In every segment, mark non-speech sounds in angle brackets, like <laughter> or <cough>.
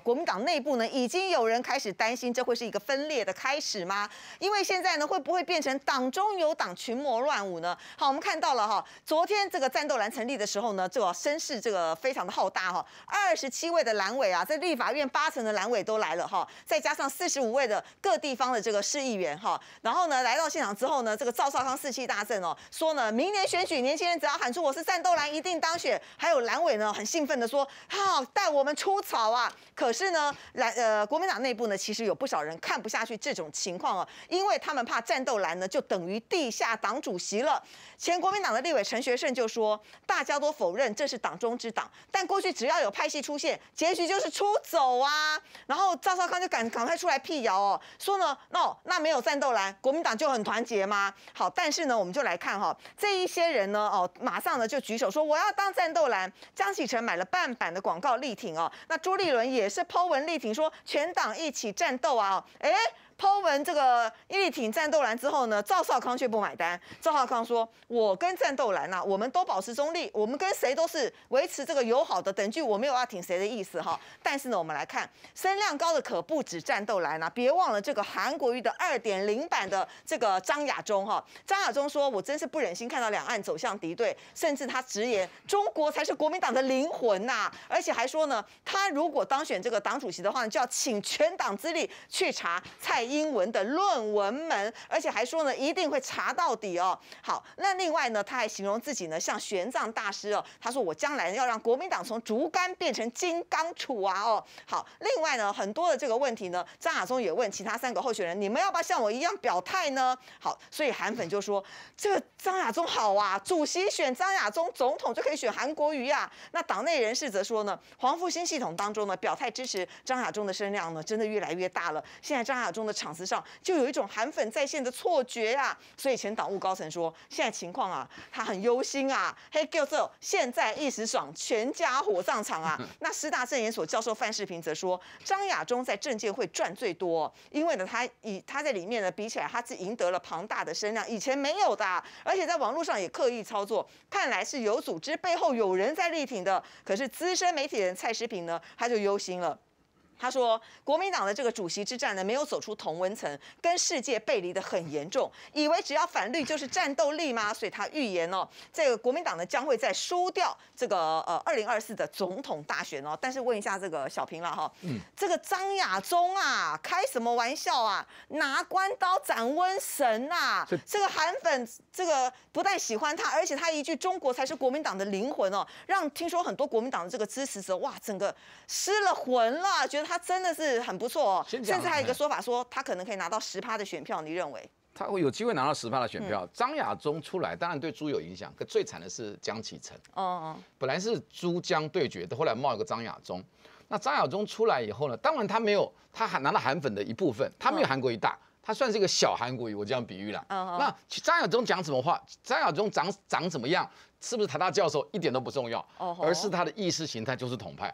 国民党内部呢，已经有人开始担心，这会是一个分裂的开始吗？因为现在呢，会不会变成党中有党、群魔乱舞呢？好，我们看到了哈，昨天这个战斗蓝成立的时候呢，这个声势这个非常的浩大哈，二十七位的蓝委啊，在立法院八成的蓝委都来了哈，再加上四十五位的各地方的这个市议员哈，然后呢，来到现场之后呢，这个赵少康士气大振哦，说呢，明年选举年轻人只要喊出我是战斗蓝，一定当选。还有蓝委呢，很兴奋的说，哈，带我们出草啊。可是呢，蓝呃，国民党内部呢，其实有不少人看不下去这种情况啊，因为他们怕战斗蓝呢，就等于地下党主席了。前国民党的立委陈学圣就说，大家都否认这是党中之党，但过去只要有派系出现，结局就是出走啊。然后赵少康就赶赶快出来辟谣哦，说呢，那那没有战斗蓝，国民党就很团结吗？好，但是呢，我们就来看哈，这一些人呢，哦，马上呢就举手说我要当战斗蓝。江启臣买了半版的广告力挺哦，那朱立伦也。是抛文力挺，说全党一起战斗啊！哎。抛文这个一挺战斗蓝之后呢，赵少康却不买单。赵少康说：“我跟战斗蓝呐，我们都保持中立，我们跟谁都是维持这个友好的。等距，我没有要挺谁的意思哈。但是呢，我们来看声量高的可不止战斗蓝呐，别忘了这个韩国瑜的二点零版的这个张亚中哈。张亚中说我真是不忍心看到两岸走向敌对，甚至他直言中国才是国民党的灵魂呐，而且还说呢，他如果当选这个党主席的话，就要请全党之力去查蔡。”英文的论文门，而且还说呢，一定会查到底哦。好，那另外呢，他还形容自己呢像玄奘大师哦。他说我将来要让国民党从竹竿变成金刚杵啊。哦，好，另外呢，很多的这个问题呢，张亚中也问其他三个候选人，你们要不要像我一样表态呢？好，所以韩粉就说，这个张亚中好啊，主席选张亚中，总统就可以选韩国瑜啊。那党内人士则说呢，黄复兴系统当中呢，表态支持张亚中的声量呢，真的越来越大了。现在张亚中的。场子上就有一种韩粉在线的错觉啊，所以前党务高层说现在情况啊，他很忧心啊。Hey girls，现在一时爽，全家火葬场啊。<laughs> 那师大政研所教授范世平则说，张亚中在政界会赚最多，因为呢，他以他在里面呢比起来，他是赢得了庞大的声量，以前没有的，而且在网络上也刻意操作，看来是有组织背后有人在力挺的。可是资深媒体人蔡世平呢，他就忧心了。他说，国民党的这个主席之战呢，没有走出同温层，跟世界背离的很严重。以为只要反绿就是战斗力吗？所以他预言哦，这个国民党呢将会在输掉这个呃二零二四的总统大选哦。但是问一下这个小平了哈，嗯，这个张亚中啊，开什么玩笑啊？拿关刀斩瘟神呐！这个韩粉这个不但喜欢他，而且他一句中国才是国民党的灵魂哦，让听说很多国民党的这个支持者哇，整个失了魂了，觉得。他。他真的是很不错哦，甚至还有一个说法说他可能可以拿到十趴的选票，你认为？他会有机会拿到十趴的选票。张亚中出来，当然对朱有影响，可最惨的是江启臣。哦，本来是朱江对决，后来冒一个张亚中。那张亚中出来以后呢？当然他没有，他还拿到韩粉的一部分，他没有韩国一大，他算是一个小韩国语。我这样比喻了。嗯嗯。那张亚中讲什么话？张亚中长长怎么样？是不是台大教授？一点都不重要。哦。而是他的意识形态就是统派。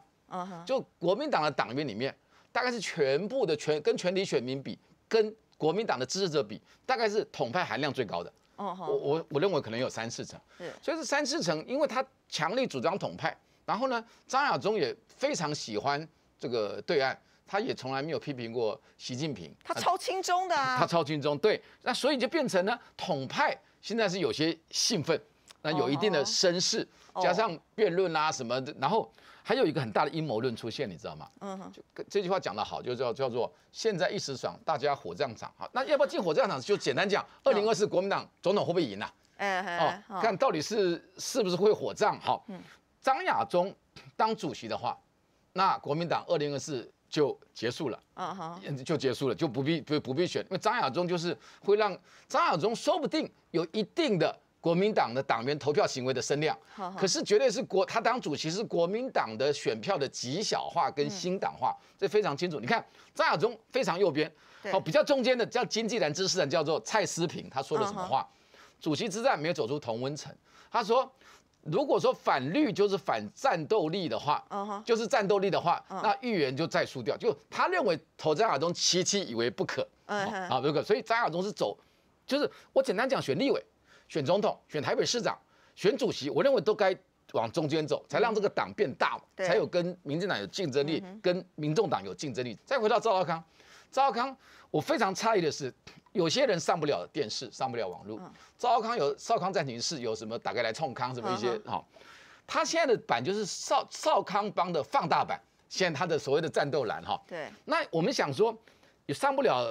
就国民党的党员里面，大概是全部的全跟全体选民比，跟国民党的支持者比，大概是统派含量最高的。哦，我我我认为可能有三四成。所以这三四成，因为他强力主张统派，然后呢，张亚中也非常喜欢这个对岸，他也从来没有批评过习近平。他超亲中啊。他超轻中，对，那所以就变成呢，统派现在是有些兴奋。那有一定的身世，加上辩论啊什么，然后还有一个很大的阴谋论出现，你知道吗？嗯，这句话讲得好，就叫叫做现在一时爽，大家火葬场。好，那要不要进火葬场？就简单讲，二零二四国民党总统会不会赢呢？哦，看到底是是不是会火葬？好，张亚中当主席的话，那国民党二零二四就结束了。就结束了，就不必不不必选，因为张亚中就是会让张亚中说不定有一定的。国民党的党员投票行为的声量，可是绝对是国他当主席是国民党的选票的极小化跟新党化，这非常清楚。你看张亚中非常右边，好比较中间的叫经济人、知识人，叫做蔡思平，他说了什么话？主席之战没有走出同温层，他说如果说反绿就是反战斗力的话，就是战斗力的话，那议员就再输掉。就他认为投张亚中，期期以为不可，啊不可，所以张亚中是走，就是我简单讲选立委。选总统、选台北市长、选主席，我认为都该往中间走，才让这个党变大，才有跟民进党有竞争力，跟民众党有竞争力。再回到赵少康，赵少康，我非常诧异的是，有些人上不了电视，上不了网络。赵少康有少康暂警室，有什么打开来冲康什么一些哈，他现在的版就是少少康帮的放大版，现在他的所谓的战斗蓝哈。对，那我们想说，你上不了，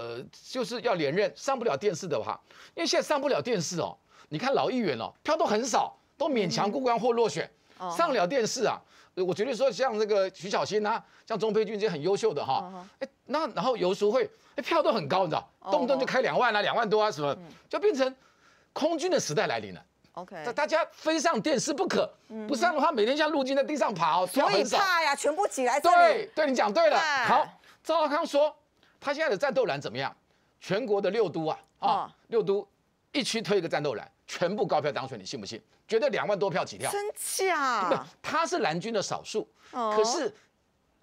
就是要连任上不了电视的话，因为现在上不了电视哦。你看老议员哦，票都很少，都勉强过关或落选。上了电视啊，我觉得说像这个徐小新啊，像钟佩君这些很优秀的哈，哎，那然后有时候会票都很高，你知道，动不动就开两万啊，两万多啊什么，就变成空军的时代来临了。OK，大家飞上电视不可，不上的话每天像陆军在地上跑，所以怕呀，全部挤来对，对你讲对了。好，赵康说他现在的战斗栏怎么样？全国的六都啊，啊，六都一区推一个战斗栏，全部高票当选，你信不信？绝对两万多票起跳，真假？不，他是蓝军的少数。哦。可是，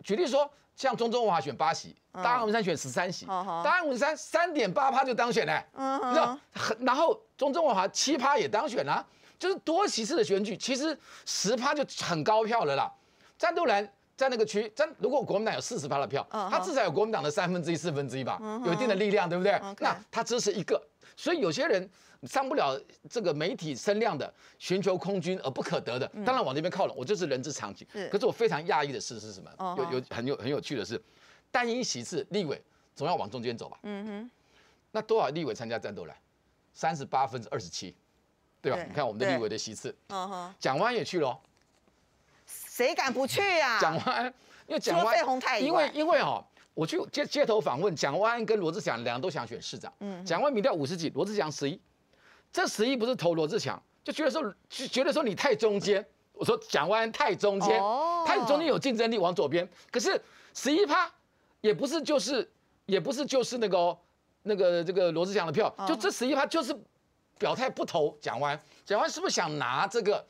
举例说，像中中华选八席，大安文山选十三席，大安文山三点八趴就当选了。嗯。然后中中华七趴也当选了，就是多席次的选举，其实十趴就很高票了啦。战斗蓝在那个区，真如果国民党有四十趴的票，他至少有国民党的三分之一、四分之一吧，有一定的力量，对不对？那他支持一个，所以有些人。上不了这个媒体声量的，寻求空军而不可得的，当然往那边靠拢，我就是人之常情。可是我非常讶异的事是什么？有有很有很有趣的是，单一席次立委总要往中间走吧？嗯哼。那多少立委参加战斗来？三十八分之二十七，对吧？你看我们的立委的席次，蒋万也去了，谁敢不去呀？蒋万，因为蒋万因为因为哈，我去街街头访问，蒋万跟罗志祥两个都想选市长。嗯，蒋万民调五十几，罗志祥十一。这十一不是投罗志祥，就觉得说，觉得说你太中间。我说蒋万太中间，他你中间有竞争力往左边。可是十一趴也不是就是也不是就是那个那个这个罗志祥的票，就这十一趴就是表态不投蒋万。蒋万是不是想拿这个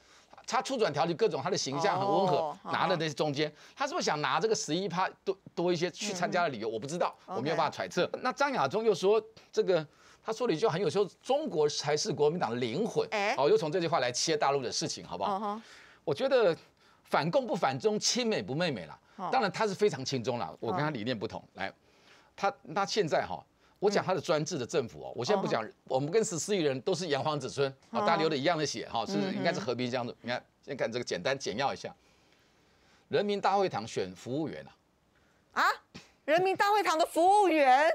他出转条就各种，他的形象很温和，拿的那些中间，他是不是想拿这个十一趴多多一些去参加的理由？我不知道，我没有办法揣测。那张亚中又说这个。他说了一句很有时候中国才是国民党的灵魂。哎，好，又从这句话来切大陆的事情，好不好？我觉得反共不反中，亲美不媚美了。当然，他是非常轻中了。我跟他理念不同。来，他那现在哈，我讲他的专制的政府哦。我现在不讲，我们跟十四亿人都是炎黄子孙啊，大家流的一样的血哈，是应该是和平样子。你看，先看这个简单简要一下，人民大会堂选服务员啊，啊？人民大会堂的服务员？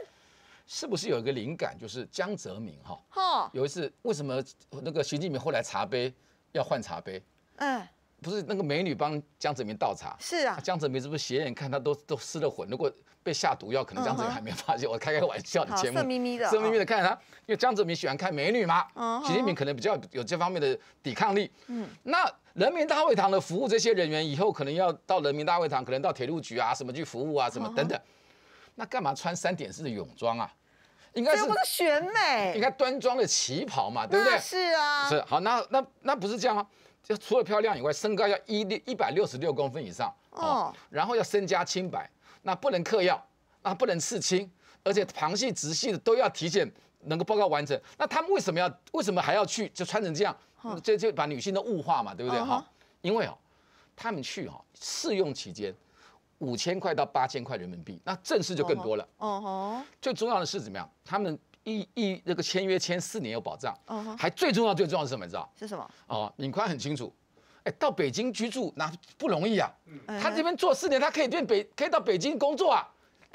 是不是有一个灵感，就是江泽民哈？哈，有一次为什么那个习近平后来茶杯要换茶杯？嗯，不是那个美女帮江泽民倒茶。是啊，江泽民是不是斜眼看他都都失了魂？如果被下毒药，可能江泽民还没发现。我开开玩笑的节目，色眯眯的，色眯眯的看他，因为江泽民喜欢看美女嘛。啊，习近平可能比较有这方面的抵抗力。嗯，那人民大会堂的服务这些人员以后可能要到人民大会堂，可能到铁路局啊什么去服务啊什么等等。那干嘛穿三点式的泳装啊？应该不是选美，应该端庄的旗袍嘛，对不对？是啊，是好，那那那不是这样啊？就除了漂亮以外，身高要一六一百六十六公分以上哦，然后要身家清白，那不能嗑药，那不能刺青，而且旁系直系的都要体检，能够报告完整。那他们为什么要为什么还要去？就穿成这样，就就把女性的物化嘛，对不对？哈，因为哦，他们去哦试用期间。五千块到八千块人民币，那正式就更多了。哦吼，最重要的是怎么样？他们一一那个签约签四年有保障。哦还最重要最重要是什么？你知道？是什么？哦，尹宽很清楚。哎，到北京居住那不容易啊。嗯他这边做四年，他可以变北，可以到北京工作啊。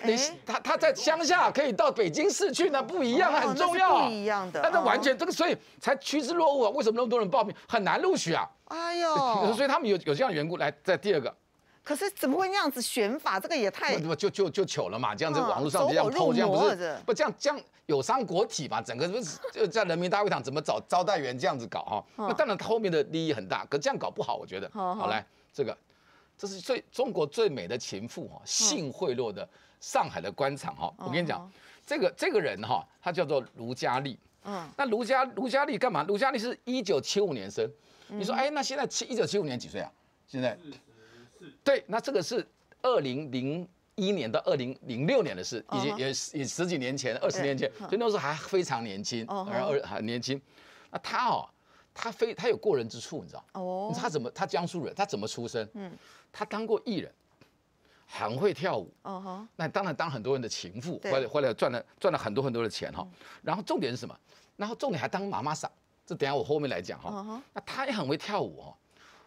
你他他在乡下，可以到北京市去呢，不一样，很重要。不一样的。那完全这个，所以才趋之若鹜啊！为什么那么多人报名？很难录取啊！哎呦，<laughs> 所以他们有有这样的缘故。来，在第二个。可是怎么会那样子选法？这个也太……不就就就糗了嘛！这样子网络上这样偷，这样不是不这样这样有伤国体嘛？整个不是在人民大会堂怎么找招待员这样子搞哈？那当然他后面的利益很大，可这样搞不好，我觉得。好来，这个这是最中国最美的情妇哈，性贿赂的上海的官场哈。我跟你讲，这个这个人哈，他叫做卢嘉丽。嗯。那卢嘉卢嘉丽干嘛？卢嘉丽是一九七五年生。你说哎，那现在七一九七五年几岁啊？现在？对，那这个是二零零一年到二零零六年的事，已经也也十几年前，二十年前，所以那时候还非常年轻，然后很年轻。那他哦，他非他有过人之处，你知道？哦，他怎么？他江苏人，他怎么出身？嗯，他当过艺人，很会跳舞。哦那当然当很多人的情妇，回来回来赚了赚了很多很多的钱哈。然后重点是什么？然后重点还当妈妈桑，这等下我后面来讲哈。那他也很会跳舞哦，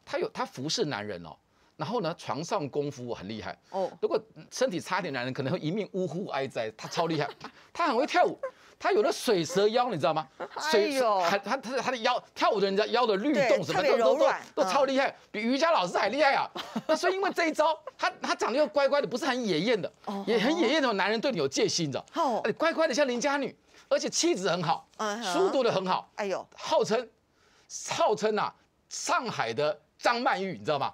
他有他服侍男人哦。然后呢，床上功夫很厉害哦。如果身体差一点男人，可能会一命呜呼哀哉。他超厉害，<laughs> 他很会跳舞，他有了水蛇腰，你知道吗？哎呦，他他他的腰跳舞的人家腰的律动什么的都都都超厉害，比瑜伽老师还厉害啊。<laughs> 那所以因为这一招，他他长得又乖乖的，不是很野艳的，也很野艳的。男人对你有戒心的，乖乖的像邻家女，而且气质很好，书读得很好。哎呦，号称号称啊，上海的张曼玉，你知道吗？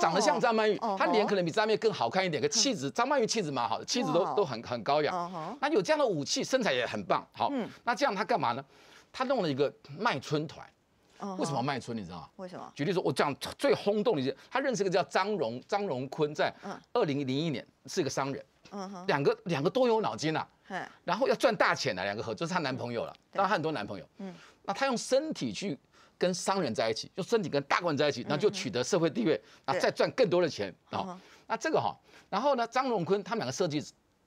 长得像张曼玉，她脸可能比张曼玉更好看一点，可气质张曼玉气质蛮好的，气质都都很很高雅。那有这样的武器，身材也很棒。好，那这样她干嘛呢？她弄了一个卖春团。为什么卖春？你知道吗？为什么？举例说，我讲最轰动的一件，她认识一个叫张荣张荣坤，在二零零一年是一个商人。嗯两个两个都有脑筋啦。然后要赚大钱呢，两个合作是她男朋友了，然她很多男朋友。嗯。那她用身体去。跟商人在一起，就身体跟大官人在一起，那就取得社会地位，那再赚更多的钱啊。那这个哈，然后呢，张荣坤他们两个设计，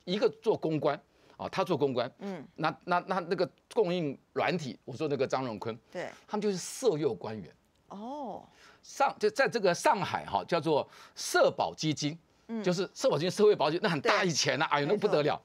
一个做公关啊，他做公关，嗯，那那那那个供应软体，我说那个张荣坤，对，他们就是色诱官员。哦，上就在这个上海哈，叫做社保基金，嗯，就是社保基金、社会保险那很大一钱呐，哎呦，那不得了，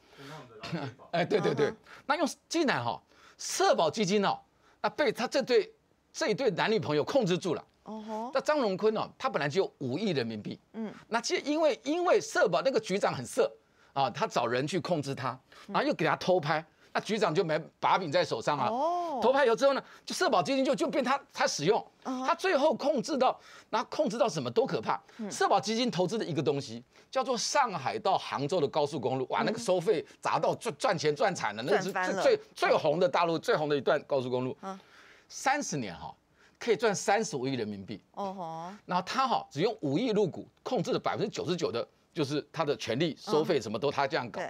<laughs> 哎，对对对，那用进来哈，社保基金哦，那被他这对。这一对男女朋友控制住了。哦吼！那张荣坤呢？他本来就五亿人民币。嗯。那实因为因为社保那个局长很色啊，他找人去控制他，然后又给他偷拍。那局长就没把柄在手上啊。哦。偷拍以后之后呢，就社保基金就就变他他使用。他最后控制到，那控制到什么都可怕。社保基金投资的一个东西叫做上海到杭州的高速公路，哇，那个收费砸到赚赚钱赚惨了。那翻是最最最红的大陆最红的一段高速公路。嗯。三十年哈，可以赚三十五亿人民币。哦吼，然后他哈只用五亿入股，控制了百分之九十九的，就是他的权利、收费什么都他这样搞。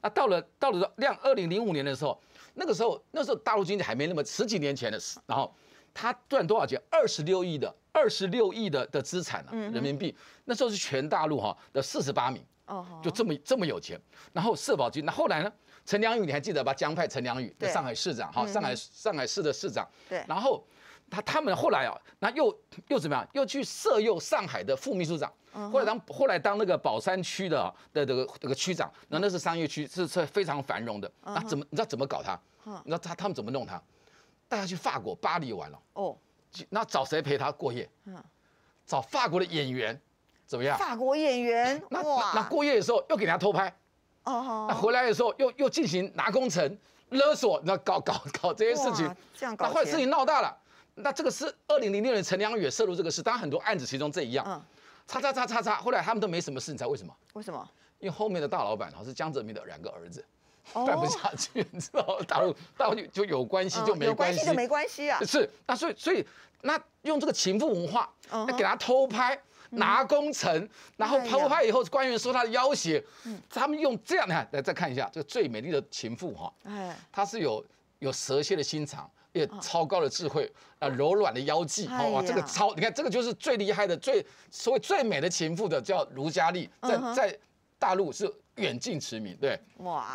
那到了，到了量二零零五年的时候，那个时候那时候大陆经济还没那么十几年前的事。然后他赚多少钱？二十六亿的二十六亿的的资产啊，人民币。那时候是全大陆哈的四十八名。哦，就这么这么有钱，然后社保局，那后来呢？陈良宇，你还记得吧？江派陈良宇，上海市长，哈，上海上海市的市长。对。然后他他们后来啊，那又又怎么样？又去色诱上海的副秘书长，后来当后来当那个宝山区的的这个这个区长。那那是商业区，是是非常繁荣的。那怎么你知道怎么搞他？你知道他他们怎么弄他？带他去法国巴黎玩了。哦。那找谁陪他过夜？嗯。找法国的演员。怎么样？法国演员 <laughs> 哇！那过夜的时候又给他偷拍，哦，那回来的时候又又进行拿工程勒索，那搞搞搞这些事情，这样搞，把坏事情闹大了。那这个是二零零六年陈良宇也涉入这个事，当然很多案子其中这一样，嗯，叉叉叉叉叉。后来他们都没什么事，你猜为什么？为什么？因为后面的大老板哈是江泽民的两个儿子，干 <laughs> 不下去，你知道，到到 <laughs> 就有关系就没关系，就没关系啊。是，那所以所以那用这个情妇文化那给他偷拍。拿工程，然后抛开以后，官员说他的要挟，他们用这样，你看，来再看一下这个最美丽的情妇哈，哎，她是有有蛇蝎的心肠，也超高的智慧，啊，柔软的腰哦哇，这个超，你看这个就是最厉害的，最所谓最美的情妇的叫卢嘉丽，在在大陆是远近驰名，对，哇。